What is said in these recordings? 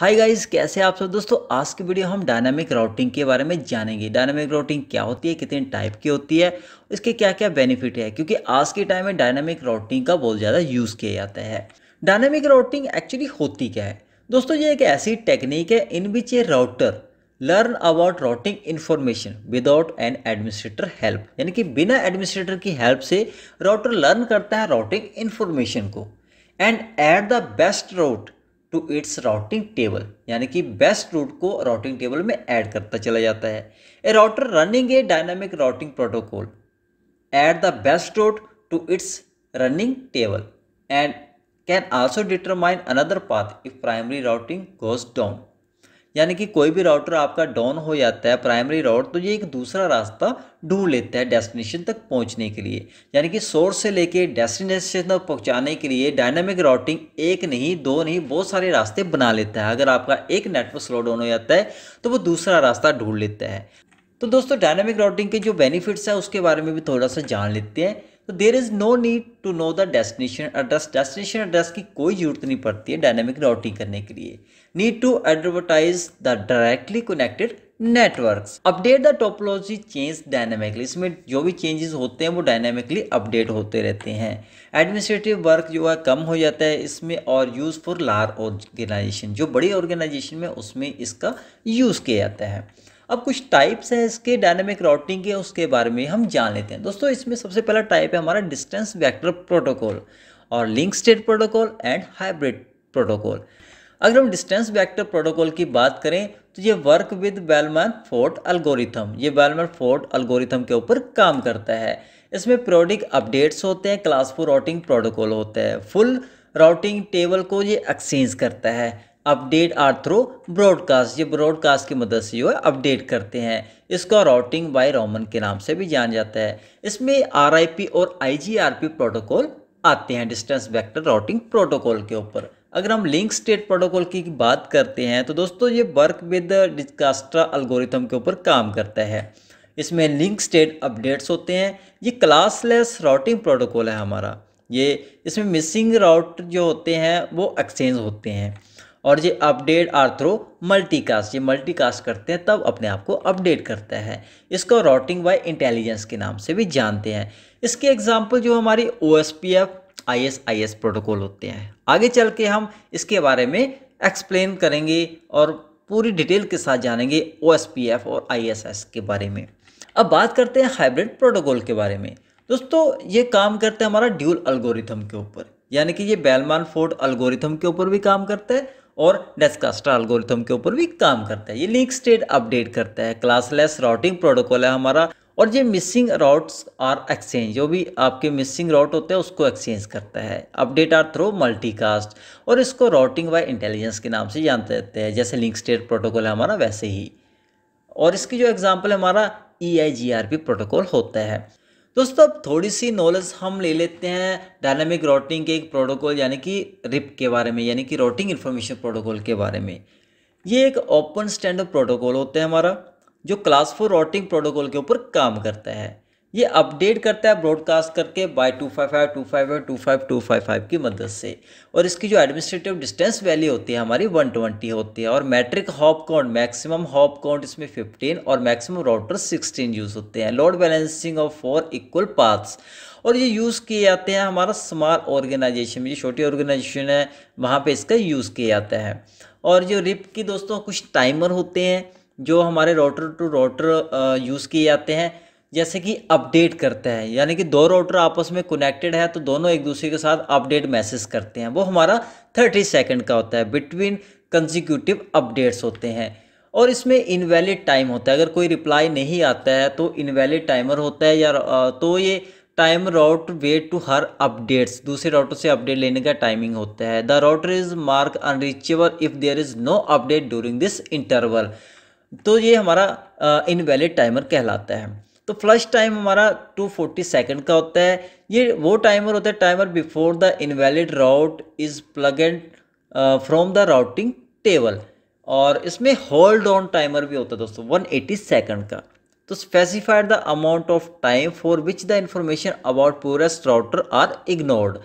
hi guys कैसे आप सब दोस्तों आज की वीडियो हम डायनामिक राउटिंग के बारे में जानेंगे डायनामिक राउटिंग क्या होती है कितने टाइप की होती है इसके क्या क्या बेनिफिट है क्योंकि आज के टाइम में डायनामिक राउटिंग का बहुत ज़्यादा यूज़ किया जाता है डायनामिक राउटिंग एक्चुअली होती क्या है दोस्तों ये एक ऐसी टेक्निक है in which a router learn about routing information without an administrator help यानी कि बिना एडमिनिस्ट्रेटर की हेल्प से राउटर लर्न करता है राउटिंग इन्फॉर्मेशन को and at the best route to its routing table यानी कि बेस्ट रूट को राउटिंग टेबल में ऐड करता चला जाता है a router running a dynamic routing protocol at the best route to its running table and can also determine another path if primary routing goes down यानी कि कोई भी राउटर आपका डाउन हो जाता है प्राइमरी राउट तो ये एक दूसरा रास्ता ढूंढ लेता है डेस्टिनेशन तक पहुंचने के लिए यानी कि सोर्स से लेके डेस्टिनेशन तक पहुंचाने के लिए डायनामिक राउटिंग एक नहीं दो नहीं बहुत सारे रास्ते बना लेता है अगर आपका एक नेटवर्क स्लो डाउन हो जाता है तो वो दूसरा रास्ता ढूंढ लेता है तो दोस्तों डायनामिक राउटिंग के जो बेनिफिट्स हैं उसके बारे में भी थोड़ा सा जान लेते हैं तो there is no need to know the destination address destination address की कोई जरूरत नहीं पड़ती है डायनेमिक राउटिंग करने के लिए need to advertise the directly connected networks update the topology change dynamically इसमें जो भी चेंजेस होते हैं वो डायनेमिकली अपडेट होते रहते हैं एडमिनिस्ट्रेटिव वर्क जो है कम हो जाता है इसमें और यूज़ फॉर लार्ज ऑर्गेनाइजेशन जो बड़ी ऑर्गेनाइजेशन में उसमें इसका यूज़ किया जाता है अब कुछ टाइप्स हैं इसके डायनेमिक राउटिंग के उसके बारे में हम जान लेते हैं दोस्तों इसमें सबसे पहला टाइप है हमारा डिस्टेंस वैक्टर प्रोटोकॉल और link state protocol and hybrid protocol अगर हम डिस्टेंस वेक्टर प्रोटोकॉल की बात करें तो ये work with Bellman Ford algorithm ये बेलमैन फोर्ट अल्गोरिथम के ऊपर काम करता है इसमें प्रोडिक अपडेट्स होते हैं क्लास फोर राउटिंग प्रोटोकॉल होता है फुल राउटिंग टेबल को ये एक्सचेंज करता है अपडेट आर थ्रो ब्रॉडकास्ट ये ब्रॉडकास्ट की मदद से जो है अपडेट करते हैं इसका राउटिंग बाय रोमन के नाम से भी जाना जाता है इसमें आर और आई प्रोटोकॉल आते हैं डिस्टेंस वेक्टर राउटिंग प्रोटोकॉल के ऊपर अगर हम लिंक स्टेट प्रोटोकॉल की बात करते हैं तो दोस्तों ये वर्क विद डिस्कास्ट्रा अल्गोरिथम के ऊपर काम करता है इसमें लिंक स्टेट अपडेट्स होते हैं ये क्लासलेस राउटिंग प्रोटोकॉल है हमारा ये इसमें मिसिंग राउट जो होते हैं वो एक्सचेंज होते हैं और ये अपडेट आर थ्रो मल्टीकास्ट ये मल्टीकास्ट करते हैं तब अपने आप को अपडेट करता है इसको रॉटिंग बाय इंटेलिजेंस के नाम से भी जानते हैं इसके एग्जाम्पल जो हमारी O S P F I S I S protocol होते हैं आगे चल के हम इसके बारे में एक्सप्लेन करेंगे और पूरी डिटेल के साथ जानेंगे ओ एस पी एफ और आई एस एस के बारे में अब बात करते हैं हाइब्रिड प्रोटोकॉल के बारे में दोस्तों ये काम करते हैं हमारा ड्यूल अल्गोरिथम के ऊपर यानी कि ये बेलमान फोर्ड अल्गोरिथम के ऊपर भी काम करता है और डेस्कास्टर एल्गोरिथम के ऊपर भी काम करता है ये लिंक स्टेट अपडेट करता है क्लासलेस राउटिंग प्रोटोकॉल है हमारा और ये मिसिंग राउट्स आर एक्सचेंज जो भी आपके मिसिंग राउट होते हैं उसको एक्सचेंज करता है अपडेट आर थ्रो मल्टीकास्ट और इसको राउटिंग बाय इंटेलिजेंस के नाम से जानते रहते हैं जैसे लिंक स्टेट प्रोटोकॉल है हमारा वैसे ही और इसकी जो एग्जाम्पल हमारा E I G R P protocol होता है दोस्तों अब थोड़ी सी नॉलेज हम ले लेते हैं डायनामिक रोटिंग के एक प्रोटोकॉल यानी कि रिप के बारे में यानी कि रोटिंग इन्फॉर्मेशन प्रोटोकॉल के बारे में ये एक ओपन स्टैंडर्ड प्रोटोकॉल होता है हमारा जो क्लास फोर रोटिंग प्रोटोकॉल के ऊपर काम करता है ये अपडेट करता है ब्रॉडकास्ट करके by two five five two five eight two five two five five की मदद से और इसकी जो एडमिनिस्ट्रेटिव डिस्टेंस वैल्यू होती है हमारी वन ट्वेंटी होती है और metric hop count maximum hop count इसमें फिफ्टीन और मैक्सिमम राउटर सिक्सटीन यूज़ होते हैं load balancing of four equal paths और ये यूज़ किए जाते हैं हमारा स्मॉल ऑर्गेनाइजेशन में जो छोटी ऑर्गेनाइजेशन है वहाँ पर इसका यूज़ किया जाता है और जो रिप की दोस्तों कुछ टाइमर होते हैं जो हमारे रोटर टू रोटर यूज़ किए जाते हैं जैसे कि अपडेट करते हैं यानी कि दो राउटर आपस में कनेक्टेड है तो दोनों एक दूसरे के साथ अपडेट मैसेज करते हैं वो हमारा थर्टी सेकेंड का होता है बिटवीन कंजिक्यूटिव अपडेट्स होते हैं और इसमें इनवैलिड टाइम होता है अगर कोई रिप्लाई नहीं आता है तो इनवैलिड टाइमर होता है या तो ये time route wait to hear updates दूसरे राउटर से अपडेट लेने का टाइमिंग होता है the router is mark unreachable if there is no update during this interval तो ये हमारा इनवैलिड टाइमर कहलाता है तो फ्लश टाइम हमारा 240 सेकेंड का होता है ये वो टाइमर होता है timer before the invalid route is plug and from the routing table और इसमें होल्ड ऑन टाइमर भी होता है दोस्तों 180 सेकेंड का तो specified the amount of time for which the information about purest router are ignored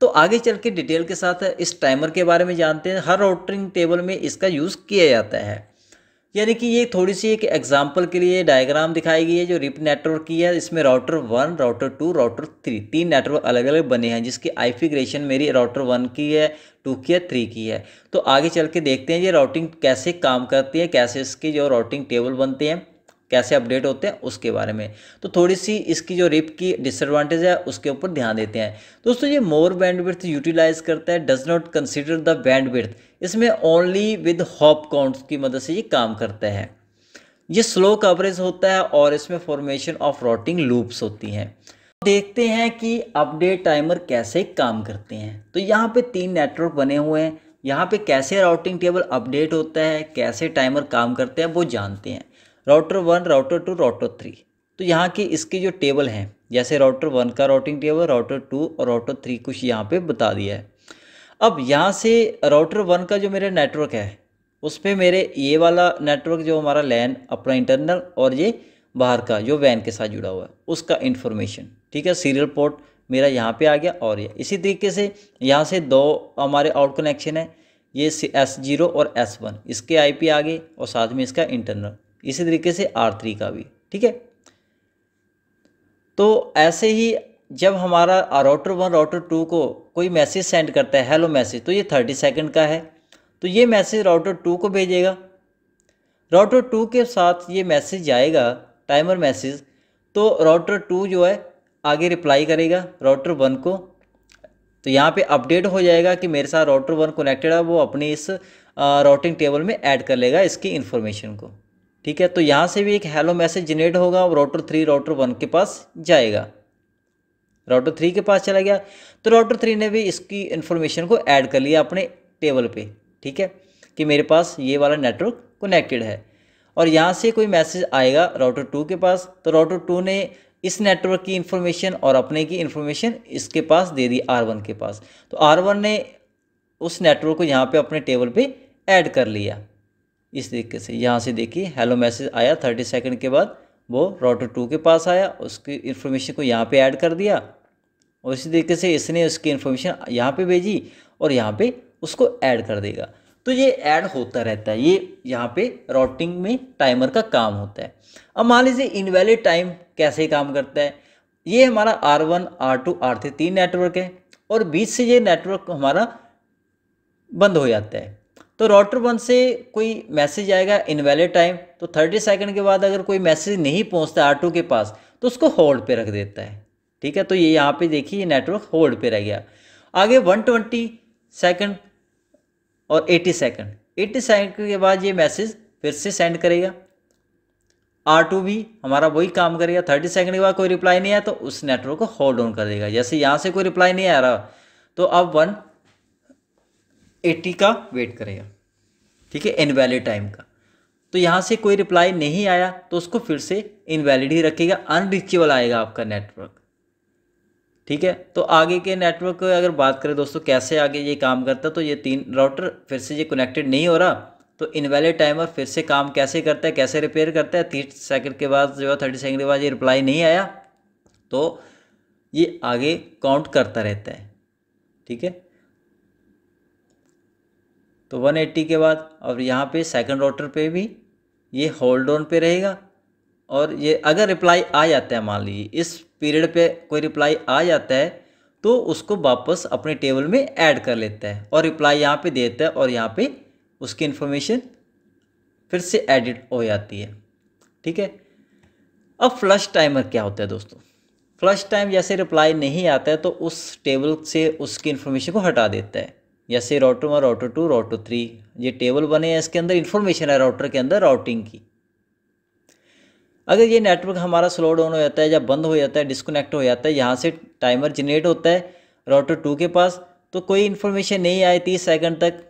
तो आगे चल के डिटेल के साथ इस टाइमर के बारे में जानते हैं हर राउटिंग टेबल में इसका यूज़ किया जाता है यानी कि ये थोड़ी सी एक एग्जाम्पल के लिए डायग्राम दिखाई गई है जो रिप नेटवर्क की है इसमें router one router two router three तीन नेटवर्क अलग अलग बने हैं जिसकी आईफिग्रेशन मेरी राउटर वन की है टू की है थ्री की है तो आगे चल के देखते हैं ये राउटिंग कैसे काम करती है कैसे इसकी जो राउटिंग टेबल बनते हैं कैसे अपडेट होते हैं उसके बारे में तो थोड़ी सी इसकी जो रिप की डिसएडवांटेज है उसके ऊपर ध्यान देते हैं दोस्तों ये मोर बैंडविड्थ यूटिलाइज करता है does not consider the bandwidth इसमें ओनली विद हॉप काउंट्स की मदद से ये काम करता है ये स्लो कवरेज होता है और इसमें फॉर्मेशन ऑफ रोटिंग लूप्स होती हैं देखते हैं कि अपडेट टाइमर कैसे काम करते हैं तो यहाँ पे तीन नेटवर्क बने हुए हैं यहाँ पे कैसे राउटिंग टेबल अपडेट होता है कैसे टाइमर काम करते हैं वो जानते हैं router one router two router three तो यहाँ की इसके जो टेबल हैं जैसे राउटर वन का राउटिंग टेबल राउटर टू और राउटर थ्री कुछ यहाँ पे बता दिया है अब यहाँ से राउटर वन का जो मेरा नेटवर्क है उस पर मेरे ये वाला नेटवर्क जो हमारा लैन अपना इंटरनल और ये बाहर का जो वैन के साथ जुड़ा हुआ है उसका इन्फॉर्मेशन ठीक है सीरियल पोर्ट मेरा यहाँ पे आ गया और ये इसी तरीके से यहाँ से दो हमारे आउट कनेक्शन है ये एस जीरो और एस वन इसके आई पी गए और साथ में इसका इंटरनल इसी तरीके से आर थ्री का भी ठीक है तो ऐसे ही जब हमारा राउटर वन राउटर टू को कोई मैसेज सेंड करता है हेलो मैसेज तो ये थर्टी सेकेंड का है तो ये मैसेज राउटर टू को भेजेगा राउटर टू के साथ ये मैसेज जाएगा टाइमर मैसेज तो राउटर टू जो है आगे रिप्लाई करेगा राउटर वन को तो यहाँ पे अपडेट हो जाएगा कि मेरे साथ राउटर वन कनेक्टेड है वो अपने इस राउटिंग टेबल में ऐड कर लेगा इसकी इन्फॉर्मेशन को ठीक है तो यहाँ से भी एक हेलो मैसेज जनरेट होगा और राउटर थ्री राउटर वन के पास जाएगा राउटर थ्री के पास चला गया तो राउटर थ्री ने भी इसकी इन्फॉर्मेशन को ऐड कर लिया अपने टेबल पे ठीक है कि मेरे पास ये वाला नेटवर्क कनेक्टेड है और यहाँ से कोई मैसेज आएगा राउटर टू के पास तो राउटर टू ने इस नेटवर्क की इन्फॉर्मेशन और अपने की इन्फॉर्मेशन इसके पास दे दी आर वन के पास तो आर वन ने उस नेटवर्क को यहाँ पर अपने टेबल पर ऐड कर लिया इस तरीके से यहाँ से देखिए हेलो मैसेज आया थर्टी सेकेंड के बाद वो राउटर टू के पास आया उसकी इन्फॉर्मेशन को यहाँ पे ऐड कर दिया और इसी तरीके से इसने उसकी इन्फॉर्मेशन यहाँ पे भेजी और यहाँ पे उसको ऐड कर देगा तो ये ऐड होता रहता है ये यहाँ पे राउटिंग में टाइमर का काम होता है अब मान लीजिए इनवैलिड टाइम कैसे काम करता है ये हमारा R one R two R three तीन नेटवर्क है और बीच से ये नेटवर्क हमारा बंद हो जाता है तो राउटर वन से कोई मैसेज आएगा इनवैलिड टाइम तो थर्टी सेकेंड के बाद अगर कोई मैसेज नहीं पहुंचता आर टू के पास तो उसको होल्ड पे रख देता है ठीक है तो ये यहाँ पे देखिए ये नेटवर्क होल्ड पे रह गया आगे वन ट्वेंटी सेकेंड और एटी सेकेंड एटी सेकेंड के बाद ये मैसेज फिर से सेंड करेगा आर टू भी हमारा वही काम करेगा थर्टी सेकेंड के बाद कोई रिप्लाई नहीं आया तो उस नेटवर्क को होल्ड ऑन कर देगा जैसे यहाँ से कोई रिप्लाई नहीं आ रहा तो अब वन एटी का वेट करेगा ठीक है इनवैलिड टाइम का तो यहाँ से कोई रिप्लाई नहीं आया तो उसको फिर से इनवैलिड ही रखेगा अनरिचेबल आएगा आपका नेटवर्क ठीक है तो आगे के नेटवर्क अगर बात करें दोस्तों कैसे आगे ये काम करता है तो ये तीन राउटर फिर से ये कनेक्टेड नहीं हो रहा तो इनवैलिड टाइमर फिर से काम कैसे करता है कैसे रिपेयर करता है तीस सेकंड के बाद जो है थर्टी सेकेंड के बाद ये रिप्लाई नहीं आया तो ये आगे काउंट करता रहता है ठीक है तो 180 के बाद और यहाँ पे सेकंड रोटर पे भी ये होल्ड ऑन पे रहेगा और ये अगर रिप्लाई आ जाता है मान लीजिए इस पीरियड पे कोई रिप्लाई आ जाता है तो उसको वापस अपने टेबल में ऐड कर लेता है और रिप्लाई यहाँ पे देता है और यहाँ पे उसकी इन्फॉर्मेशन फिर से एडिट हो जाती है ठीक है अब फ्लश टाइमर क्या होता है दोस्तों फ्लश टाइम जैसे रिप्लाई नहीं आता है तो उस टेबल से उसकी इन्फॉर्मेशन को हटा देता है जैसे router one router two router three ये टेबल बने हैं इसके अंदर इन्फॉर्मेशन है राउटर के अंदर राउटिंग की अगर ये नेटवर्क हमारा स्लो डाउन हो जाता है या बंद हो जाता है डिस्कनेक्ट हो जाता है यहाँ से टाइमर जनरेट होता है राउटर टू के पास तो कोई इन्फॉर्मेशन नहीं आई तीस सेकंड तक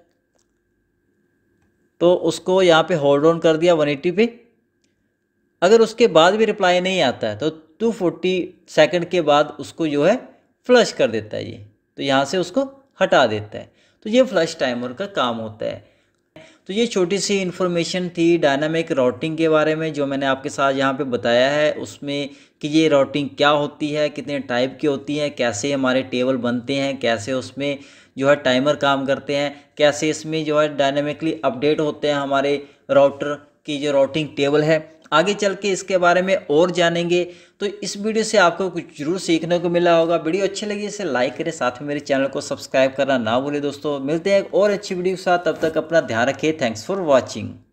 तो उसको यहाँ पे होल्ड ऑन कर दिया 180 पे अगर उसके बाद भी रिप्लाई नहीं आता है तो 240 सेकेंड के बाद उसको जो है फ्लश कर देता है ये तो यहाँ से उसको हटा देता है तो ये फ्लश टाइमर का काम होता है तो ये छोटी सी इन्फॉर्मेशन थी डायनामिक राउटिंग के बारे में जो मैंने आपके साथ यहाँ पे बताया है उसमें कि ये राउटिंग क्या होती है कितने टाइप की होती है कैसे हमारे टेबल बनते हैं कैसे उसमें जो है टाइमर काम करते हैं कैसे इसमें जो है डायनामिकली अपडेट होते हैं हमारे राउटर की जो राउटिंग टेबल है आगे चल के इसके बारे में और जानेंगे तो इस वीडियो से आपको कुछ जरूर सीखने को मिला होगा वीडियो अच्छी लगी इसे लाइक करें साथ में मेरे चैनल को सब्सक्राइब करना ना भूलें दोस्तों मिलते हैं एक और अच्छी वीडियो के साथ तब तक अपना ध्यान रखें थैंक्स फॉर वॉचिंग